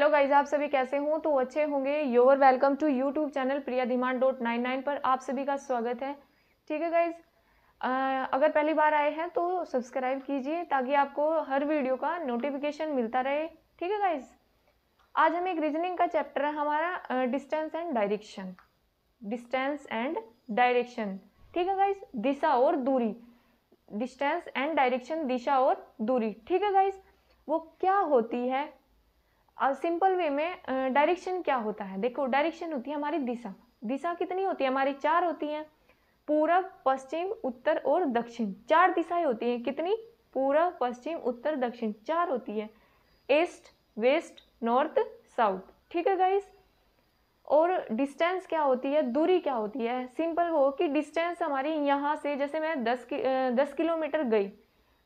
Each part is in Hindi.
हेलो गाइज आप सभी कैसे हो तो अच्छे होंगे your welcome to YouTube channel Priya Dhiman dot nine nine पर आप सभी का स्वागत है ठीक है गाइज अगर पहली बार आए हैं तो सब्सक्राइब कीजिए ताकि आपको हर वीडियो का नोटिफिकेशन मिलता रहे ठीक है गाइज आज हम एक रीजनिंग का चैप्टर है हमारा distance and direction distance and direction ठीक है गाइज दिशा और दूरी डिस्टेंस एंड डायरेक्शन दिशा और दूरी ठीक है गाइज वो क्या होती है और सिंपल वे में डायरेक्शन क्या होता है देखो डायरेक्शन होती है हमारी दिशा दिशा कितनी होती है हमारी चार होती हैं पूरब पश्चिम उत्तर और दक्षिण चार दिशाएं होती हैं कितनी पूरब पश्चिम उत्तर दक्षिण चार होती है ईस्ट वेस्ट नॉर्थ साउथ ठीक है गाइस और डिस्टेंस क्या होती है दूरी क्या होती है सिंपल वो कि डिस्टेंस हमारी यहाँ से जैसे मैं दस कि, दस किलोमीटर गई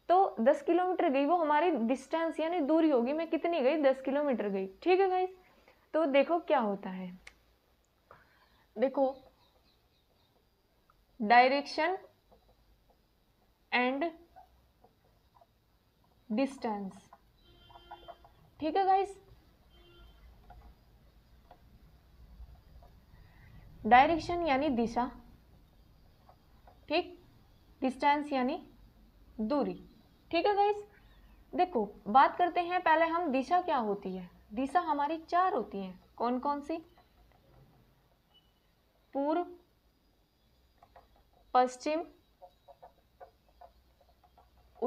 तो 10 किलोमीटर गई वो हमारी डिस्टेंस यानी दूरी होगी मैं कितनी गई 10 किलोमीटर गई ठीक है गाइज तो देखो क्या होता है देखो डायरेक्शन एंड डिस्टेंस ठीक है गाइज डायरेक्शन यानी दिशा ठीक डिस्टेंस यानी दूरी ठीक है गाइस देखो बात करते हैं पहले हम दिशा क्या होती है दिशा हमारी चार होती है कौन कौन सी पूर्व पश्चिम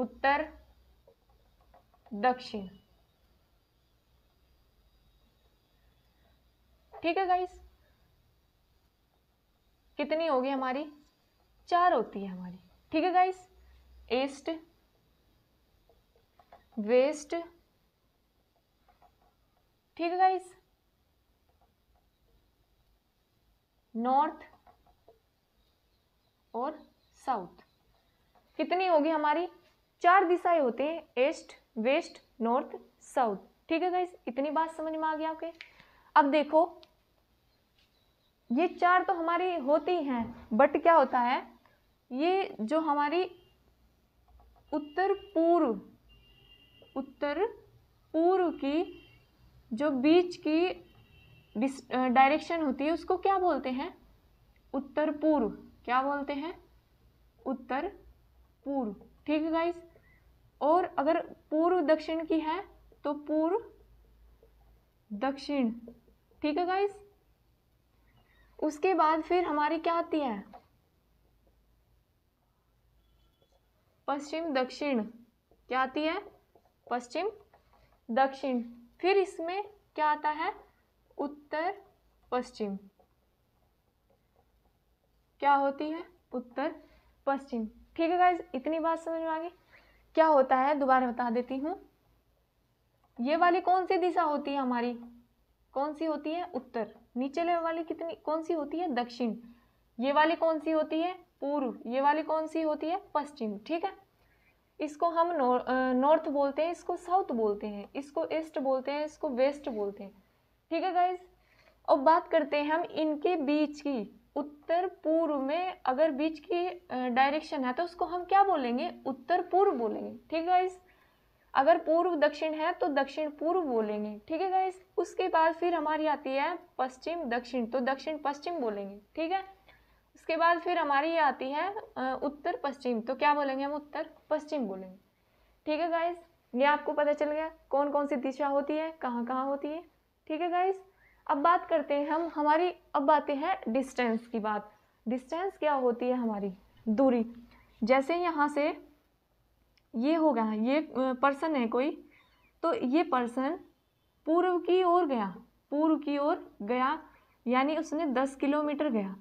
उत्तर दक्षिण ठीक है गाइस कितनी होगी हमारी चार होती है हमारी ठीक है गाइस ईस्ट वेस्ट ठीक है गाइस नॉर्थ और साउथ कितनी होगी हमारी चार दिशाएं होती हैं ईस्ट वेस्ट नॉर्थ साउथ ठीक है गाइस इतनी बात समझ में आ गई आपके अब देखो ये चार तो हमारी होती हैं बट क्या होता है ये जो हमारी उत्तर पूर्व उत्तर पूर्व की जो बीच की डायरेक्शन होती है उसको क्या बोलते हैं उत्तर पूर्व क्या बोलते हैं उत्तर पूर्व ठीक है गाइस और अगर पूर्व दक्षिण की है तो पूर्व दक्षिण ठीक है गाइस उसके बाद फिर हमारी क्या आती है पश्चिम दक्षिण क्या आती है पश्चिम दक्षिण फिर इसमें क्या आता है उत्तर पश्चिम क्या होती है उत्तर पश्चिम ठीक है गाइज इतनी बात समझ में आ गई क्या होता है दोबारा बता देती हूँ ये वाली कौन सी दिशा होती है हमारी कौन सी होती है उत्तर नीचे ले वाली कितनी कौन सी होती है दक्षिण ये वाली कौन सी होती है पूर्व ये वाली कौन सी होती है पश्चिम ठीक है इसको हम नॉर्थ बोलते हैं इसको साउथ बोलते हैं इसको ईस्ट बोलते हैं इसको वेस्ट बोलते हैं ठीक है गाइज अब बात करते हैं हम इनके बीच की उत्तर पूर्व में अगर बीच की डायरेक्शन है तो उसको हम क्या बोलेंगे उत्तर पूर्व बोलेंगे ठीक है गाइज अगर पूर्व दक्षिण है तो दक्षिण पूर्व बोलेंगे ठीक है गाइज उसके बाद फिर हमारी आती है पश्चिम दक्षिण तो दक्षिण पश्चिम बोलेंगे ठीक है उसके बाद फिर हमारी ये आती है उत्तर पश्चिम तो क्या बोलेंगे हम उत्तर पश्चिम बोलेंगे ठीक है गाइज़ ये आपको पता चल गया कौन कौन सी दिशा होती है कहाँ कहाँ होती है ठीक है गाइज़ अब बात करते हैं हम हमारी अब बातें हैं डिस्टेंस की बात डिस्टेंस क्या होती है हमारी दूरी जैसे यहाँ से ये हो गया ये पर्सन है कोई तो ये पर्सन पूर्व की ओर गया पूर्व की ओर गया यानी उसने दस किलोमीटर गया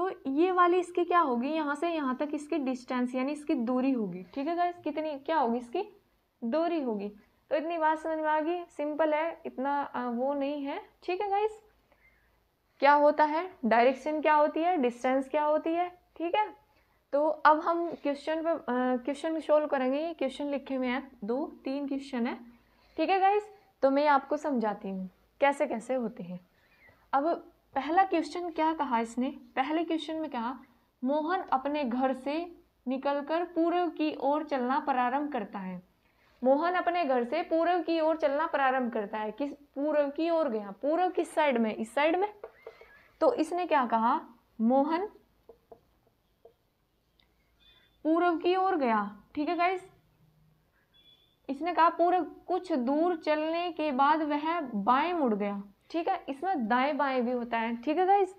तो ये वाली इसकी क्या होगी यहाँ से यहाँ तक इसकी डिस्टेंस यानी इसकी दूरी होगी ठीक है गाइस कितनी क्या होगी इसकी दूरी होगी तो इतनी बात समझ में आ गई सिंपल है इतना वो नहीं है ठीक है गाइस क्या होता है डायरेक्शन क्या होती है डिस्टेंस क्या होती है ठीक है तो अब हम क्वेश्चन पे क्वेश्चन सोल्व करेंगे ये क्वेश्चन लिखे हुए हैं दो तीन क्वेश्चन है ठीक है गाइस तो मैं आपको समझाती हूँ कैसे कैसे होते हैं अब पहला क्वेश्चन क्या कहा इसने पहले क्वेश्चन में कहा मोहन अपने घर से निकलकर पूर्व की ओर चलना प्रारंभ करता है मोहन अपने घर से पूर्व की ओर चलना प्रारंभ करता है किस पूर्व की ओर गया पूर्व किस साइड में इस साइड में तो इसने क्या कहा मोहन पूर्व की ओर गया ठीक है गाइस इसने कहा पूर्व कुछ दूर चलने के बाद वह बाएं मुड़ गया ठीक है इसमें दाएं बाएं भी होता है ठीक है गाइज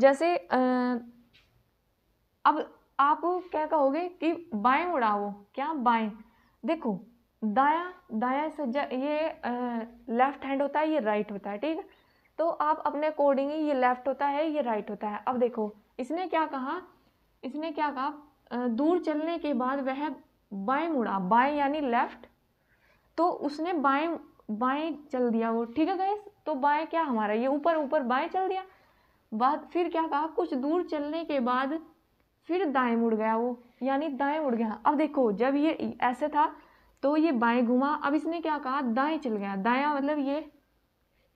जैसे आ, अब आप क्या कहोगे कि बाएं उड़ाओ क्या बाएं देखो दाया दाया सज्जा ये आ, लेफ्ट हैंड होता है ये राइट होता है ठीक है तो आप अपने अकॉर्डिंग ये लेफ्ट होता है ये राइट होता है अब देखो इसने क्या कहा इसने क्या कहा दूर चलने के बाद वह बाएं मुड़ा बाएं यानी लेफ्ट तो उसने बाएं बाएं चल दिया वो ठीक है गैस तो बाएं क्या हमारा ये ऊपर ऊपर बाएं चल दिया बाद फिर क्या कहा कुछ दूर चलने के बाद फिर दाएं मुड़ गया वो यानी दाएं मुड़ गया अब देखो जब ये ऐसे था तो ये बाएं घुमा अब इसने क्या कहा दाएं चल गया दाया मतलब ये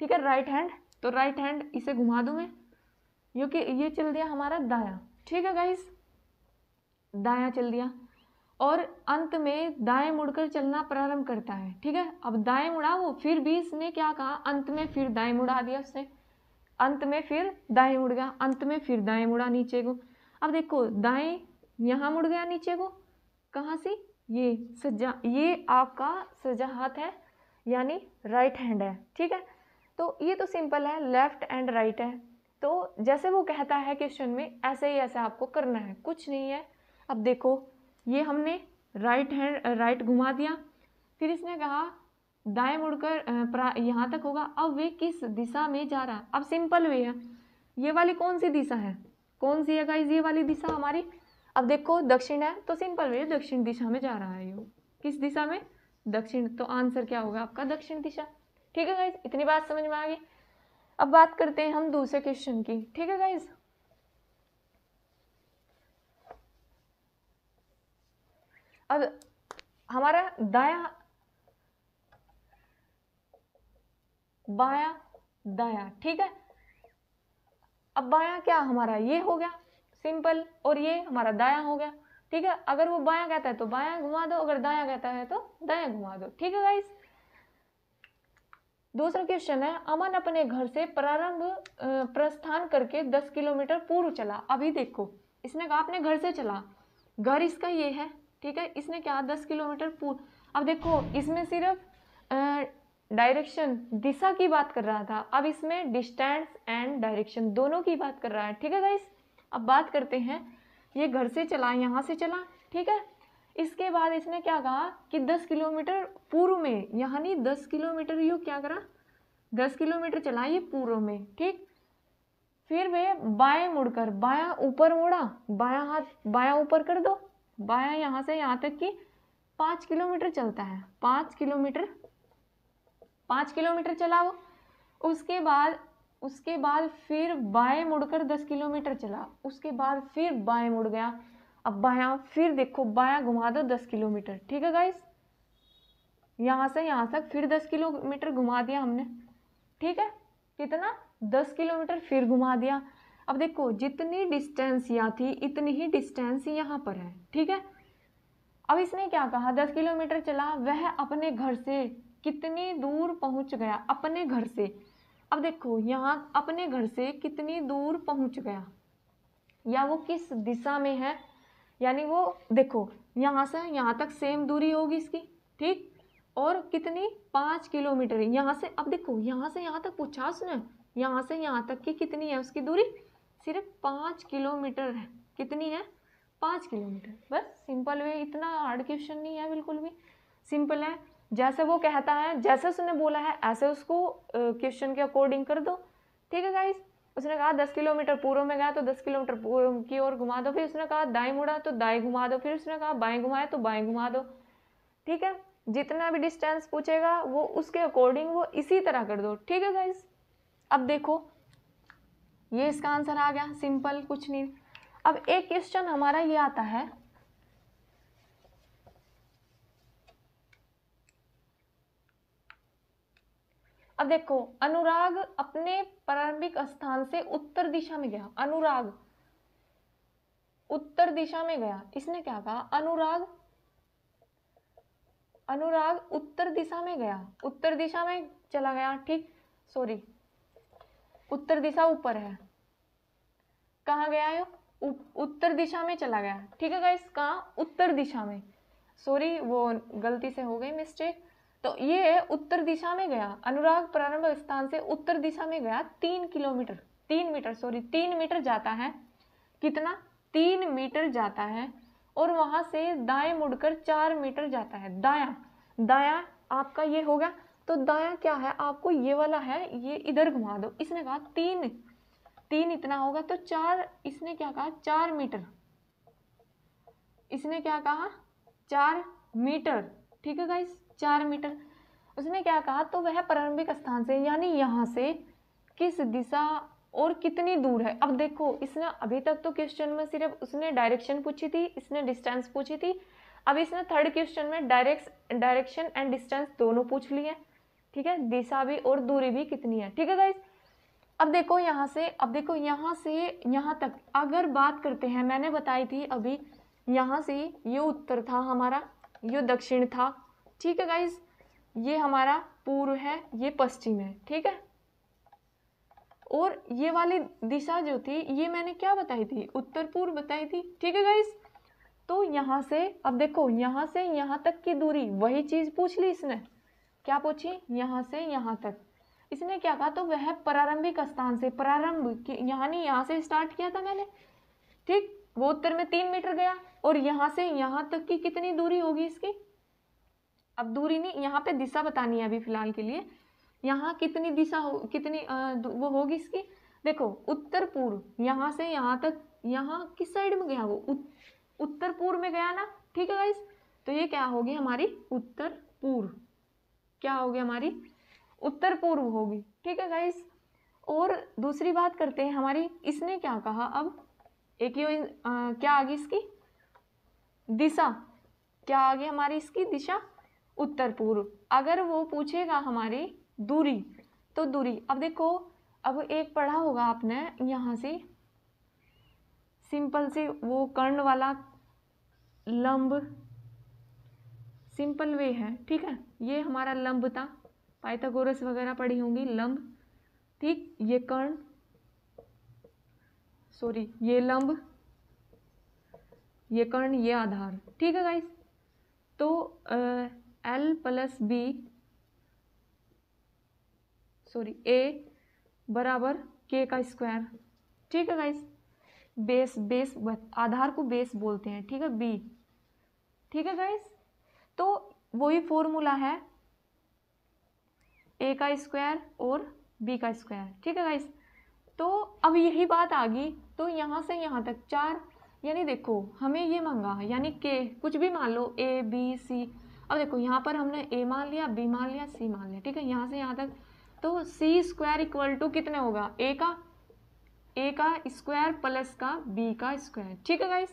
ठीक है राइट हैंड तो राइट हैंड इसे घुमा दूँ मैं क्योंकि ये चल दिया हमारा दाया ठीक है गाइस दाया चल दिया और अंत में दाएं मुड़कर चलना प्रारंभ करता है ठीक है अब दाएं मुड़ा वो फिर भी इसने क्या कहा अंत में फिर दाएं मुड़ा दिया उसने अंत में फिर दाएं मुड़ गया अंत में फिर दाएं मुड़ा नीचे को अब देखो दाएं यहाँ मुड़ गया नीचे को कहाँ से ये सज्जा ये आपका सज्जा हाथ है यानी राइट हैंड है ठीक है तो ये तो सिंपल है लेफ्ट एंड राइट है तो जैसे वो कहता है क्वेश्चन में ऐसे ही ऐसे आपको करना है कुछ नहीं है अब देखो ये हमने राइट हैंड राइट घुमा दिया फिर इसने कहा दाएं मुड़कर यहाँ तक होगा अब वे किस दिशा में जा रहा है अब सिंपल वे है ये वाली कौन सी दिशा है कौन सी है गाइज ये वाली दिशा हमारी अब देखो दक्षिण है तो सिंपल वे दक्षिण दिशा में जा रहा है ये किस दिशा में दक्षिण तो आंसर क्या होगा आपका दक्षिण दिशा ठीक है गाइज इतनी बात समझ में आ गई अब बात करते हैं हम दूसरे क्वेश्चन की ठीक है गाइज अब हमारा दाया बाया दाया ठीक है अब बाया क्या हमारा ये हो गया सिंपल और ये हमारा दाया हो गया ठीक है अगर वो बाया कहता है तो बाया घुमा दो अगर दाया कहता है तो दाया घुमा दो ठीक है गाइस दूसरा क्वेश्चन है अमन अपने घर से प्रारंभ प्रस्थान करके 10 किलोमीटर पूर्व चला अभी देखो इसने कहा अपने घर से चला घर इसका ये है ठीक है इसने क्या दस किलोमीटर अब देखो इसमें सिर्फ डायरेक्शन दिशा की बात कर रहा था अब इसमें डिस्टेंस एंड डायरेक्शन दोनों की बात कर रहा है ठीक है गाइस अब बात करते हैं ये घर से चला यहाँ से चला ठीक है इसके बाद इसने क्या कहा कि दस किलोमीटर पूर्व में यानी दस किलोमीटर यू क्या करा दस किलोमीटर चला ये पूर्व में ठीक फिर वे बाएं मुड़कर बाया ऊपर मुड़ा बाया हाथ बाया ऊपर कर दो बाया यहाँ से यहाँ तक कि पाँच किलोमीटर चलता है पाँच किलोमीटर पाँच किलोमीटर चला वो उसके बाद उसके बाद फिर बाएं मुड़कर दस किलोमीटर चला उसके बाद फिर बाएं मुड़ गया अब बाया फिर देखो बाया घुमा दो दस किलोमीटर ठीक है गाइस यहाँ से यहाँ तक फिर दस किलोमीटर घुमा दिया हमने ठीक है कितना दस किलोमीटर फिर घुमा दिया अब देखो जितनी डिस्टेंस यहाँ थी इतनी ही डिस्टेंस यहाँ पर है ठीक है अब इसने क्या कहा दस किलोमीटर चला वह अपने घर से कितनी दूर पहुँच गया अपने घर से अब देखो यहाँ अपने घर से कितनी दूर पहुँच गया या वो किस दिशा में है यानी वो देखो यहाँ से यहाँ तक सेम दूरी होगी इसकी ठीक और कितनी पाँच किलोमीटर यहाँ से अब देखो यहाँ से यहाँ तक पूछा उसने यहाँ से यहाँ तक की कितनी है उसकी दूरी सिर्फ पाँच किलोमीटर है कितनी है पाँच किलोमीटर बस सिंपल वे इतना हार्ड क्वेश्चन नहीं है बिल्कुल भी सिंपल है जैसे वो कहता है जैसे उसने बोला है ऐसे उसको क्वेश्चन के अकॉर्डिंग कर दो ठीक है गाइज उसने कहा दस किलोमीटर पूर्व में गया तो दस किलोमीटर पूर्व की ओर घुमा दो फिर उसने कहा दाएं मुड़ा तो दाएं घुमा दो फिर उसने कहा बाएं घुमाए तो बाएं घुमा दो ठीक है जितना भी डिस्टेंस पूछेगा वो उसके अकॉर्डिंग वो इसी तरह कर दो ठीक है गाइज अब देखो ये इसका आंसर आ गया सिंपल कुछ नहीं अब एक क्वेश्चन हमारा ये आता है अब देखो अनुराग अपने प्रारंभिक स्थान से उत्तर दिशा में गया अनुराग उत्तर दिशा में गया इसने क्या कहा अनुराग अनुराग उत्तर दिशा में गया उत्तर दिशा में चला गया ठीक सॉरी उत्तर दिशा ऊपर है कहाँ गया है उत्तर दिशा में चला गया ठीक है गाइस कहाँ उत्तर दिशा में सॉरी वो गलती से हो गई मिस्टेक तो ये उत्तर दिशा में गया अनुराग प्रारंभ स्थान से उत्तर दिशा में गया तीन किलोमीटर तीन मीटर सॉरी तीन मीटर जाता है कितना तीन मीटर जाता है और वहाँ से दाएं मुड़कर चार मीटर जाता है दाया दाया आपका ये होगा तो दाया क्या है आपको ये वाला है ये इधर घुमा दो इसने कहा तीन तीन इतना होगा तो चार इसने क्या कहा चार मीटर इसने क्या कहा चार मीटर ठीक है गाइस चार मीटर उसने क्या कहा तो वह प्रारंभिक स्थान से यानी यहाँ से किस दिशा और कितनी दूर है अब देखो इसने अभी तक तो क्वेश्चन में सिर्फ उसने डायरेक्शन पूछी थी इसने डिस्टेंस पूछी थी अब इसने थर्ड क्वेश्चन में डायरेक्ट डायरेक्शन एंड डिस्टेंस दोनों पूछ लिए ठीक है दिशा भी और दूरी भी कितनी है ठीक है गाइज अब देखो यहाँ से अब देखो यहाँ से यहाँ तक अगर बात करते हैं मैंने बताई थी अभी यहाँ से ये उत्तर था हमारा ये दक्षिण था ठीक है गाइज ये हमारा पूर्व है ये पश्चिम है ठीक है और ये वाली दिशा जो थी ये मैंने क्या बताई थी उत्तर पूर्व बताई थी ठीक है गाइज तो यहाँ से अब देखो यहाँ से यहाँ तक की दूरी वही चीज़ पूछ ली इसने क्या पूछी यहाँ से यहाँ तक इसने क्या कहा तो वह प्रारंभिक स्थान से प्रारंभ यानी यहाँ से स्टार्ट किया था मैंने ठीक वो उत्तर में तीन मीटर गया और यहाँ से यहाँ तक की कितनी दूरी होगी इसकी अब दूरी नहीं यहाँ पे दिशा बतानी है अभी फिलहाल के लिए यहाँ कितनी दिशा हो कितनी आ, वो होगी इसकी देखो उत्तर पूर्व यहाँ से यहाँ तक यहाँ किस साइड में गया वो उत्तर पूर्व में गया ना ठीक है गाइस तो ये क्या होगी हमारी उत्तर पूर्व क्या होगी हमारी उत्तर पूर्व होगी ठीक है गाइस और दूसरी बात करते हैं हमारी इसने क्या कहा अब एक ही क्या आ गई इसकी दिशा क्या आ गई हमारी इसकी दिशा उत्तर पूर्व अगर वो पूछेगा हमारी दूरी तो दूरी अब देखो अब एक पढ़ा होगा आपने यहाँ से सिंपल से वो कर्ण वाला लंब सिंपल वे है ठीक है ये हमारा लंब था पाइथागोरस वगैरह पढ़ी होंगी लंब ठीक ये कर्ण सॉरी ये लंब ये कर्ण ये आधार ठीक है गाइस तो L plus B sorry A बराबर के का स्क्वायर ठीक है गाइस बेस बेस आधार को बेस बोलते हैं ठीक है बी ठीक है गाइस तो वही फॉर्मूला है ए का स्क्वायर और बी का स्क्वायर ठीक है गाइस तो अब यही बात आ गई तो यहाँ से यहाँ तक चार यानी देखो हमें ये मांगा यानी के कुछ भी मान लो ए बी सी अब देखो यहाँ पर हमने ए मान लिया बी मान लिया सी मान लिया ठीक है यहाँ से यहाँ तक तो सी स्क्वायर इक्वल टू कितने होगा ए का ए का स्क्वायर प्लस का बी का स्क्वायर ठीक है गाइस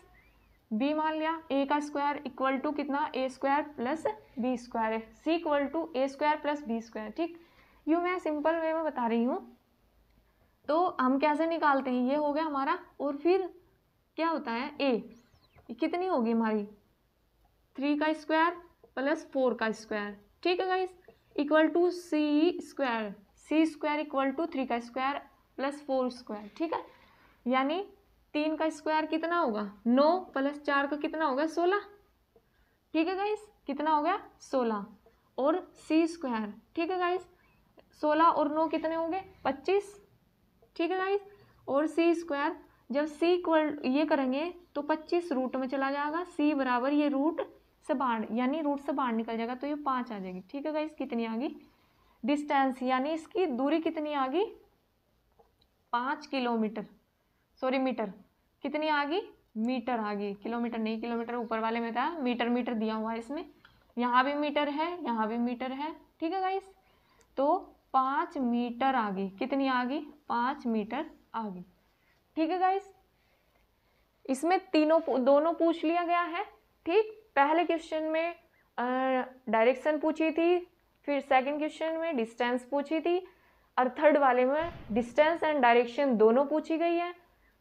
बी मान लिया ए का स्क्वायर इक्वल टू कितना A square plus B square है C equal to A square plus B square ठीक यू मैं सिंपल वे में बता रही हूँ तो हम कैसे निकालते हैं ये हो गया हमारा और फिर क्या होता है ए कितनी होगी हमारी थ्री का स्क्वायर प्लस फोर का स्क्वायर ठीक है guys equal to C square C square equal to three का स्क्वायर प्लस फोर स्क्वायर ठीक है यानी तीन का स्क्वायर कितना होगा नौ प्लस चार का कितना होगा सोलह ठीक है गाइस कितना हो गया सोलह और सी स्क्वायर ठीक है गाइस सोलह और नौ कितने होंगे पच्चीस ठीक है गाइस और सी स्क्वायर जब सी इक्वल ये करेंगे तो पच्चीस रूट में चला जाएगा सी बराबर ये रूट से बाहर यानी रूट से बाहर निकल जाएगा तो ये पाँच आ जाएगी ठीक है गाइस कितनी आ गई डिस्टेंस यानी इसकी दूरी कितनी आ गई पाँच किलोमीटर सॉरी मीटर कितनी आ गई मीटर आ गई किलोमीटर नहीं किलोमीटर ऊपर वाले में था मीटर मीटर दिया हुआ है इसमें यहाँ भी मीटर है यहाँ भी मीटर है ठीक है गाइस तो पाँच मीटर आ गई कितनी आ गई पाँच मीटर आ गई ठीक है गाइस इसमें तीनों दोनों पूछ लिया गया है ठीक पहले क्वेश्चन में डायरेक्शन पूछी थी फिर सेकंड क्वेश्चन में डिस्टेंस पूछी थी और थर्ड वाले में डिस्टेंस एंड डायरेक्शन दोनों पूछी गई है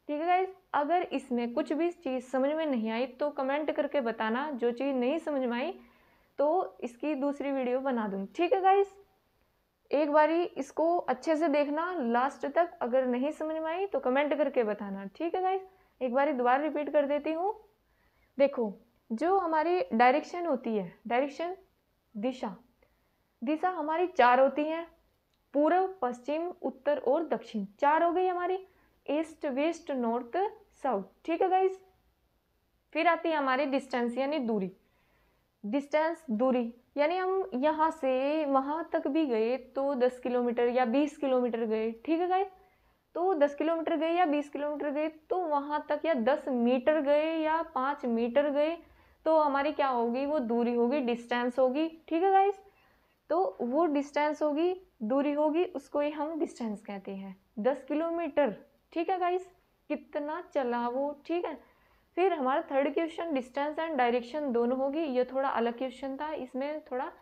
ठीक है गाइज अगर इसमें कुछ भी चीज़ समझ में नहीं आई तो कमेंट करके बताना जो चीज़ नहीं समझ में आई तो इसकी दूसरी वीडियो बना दूँ ठीक है गाइज एक बारी इसको अच्छे से देखना लास्ट तक अगर नहीं समझ में आई तो कमेंट करके बताना ठीक है गाइज एक बारी दोबारा रिपीट कर देती हूँ देखो जो हमारी डायरेक्शन होती है डायरेक्शन दिशा दिशा हमारी चार होती हैं पूर्व पश्चिम उत्तर और दक्षिण चार हो गई हमारी ईस्ट वेस्ट नॉर्थ साउथ ठीक है गाइज फिर आती है हमारी डिस्टेंस यानी दूरी डिस्टेंस दूरी यानी हम यहाँ से वहाँ तक भी गए तो दस किलोमीटर या बीस किलोमीटर गए ठीक है गाइज तो दस किलोमीटर गए या बीस किलोमीटर गए तो वहाँ तक या दस मीटर गए या पाँच मीटर गए तो हमारी क्या होगी वो दूरी होगी डिस्टेंस होगी ठीक है गाइज तो वो डिस्टेंस होगी दूरी होगी उसको ही हम डिस्टेंस कहते हैं दस किलोमीटर ठीक है गाइस कितना चला वो ठीक है फिर हमारा third question distance and direction दोनों होगी ये थोड़ा अलग क्वेश्चन था इसमें थोड़ा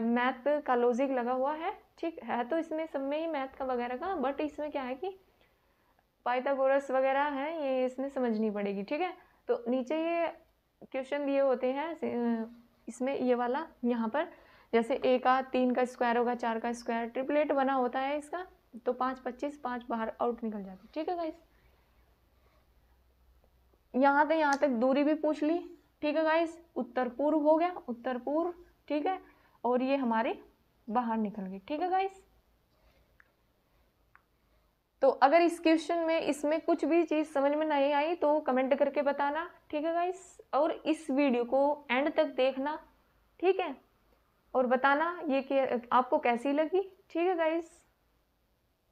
मैथ का लॉजिक लगा हुआ है ठीक है तो इसमें सब में ही मैथ का वगैरह का बट इसमें क्या है कि पाइथागोरस वगैरह है ये इसमें समझनी पड़ेगी ठीक है तो नीचे ये क्वेश्चन दिए होते हैं इसमें ये वाला यहाँ पर जैसे ए का तीन का स्क्वायर होगा चार का स्क्वायर ट्रिपलेट बना होता है इसका तो पाँच पच्चीस पाँच बाहर आउट निकल जाती ठीक है गाइस यहाँ से यहाँ तक दूरी भी पूछ ली ठीक है गाइस उत्तर पूर्व हो गया उत्तर पूर्व ठीक है और ये हमारे बाहर निकल गई ठीक है गाइस तो अगर इस क्वेश्चन में इसमें कुछ भी चीज़ समझ में नहीं आई तो कमेंट करके बताना ठीक है गाइस और इस वीडियो को एंड तक देखना ठीक है और बताना ये कि आपको कैसी लगी ठीक है guys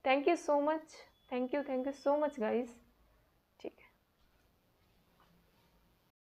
thank you so much thank you thank you so much guys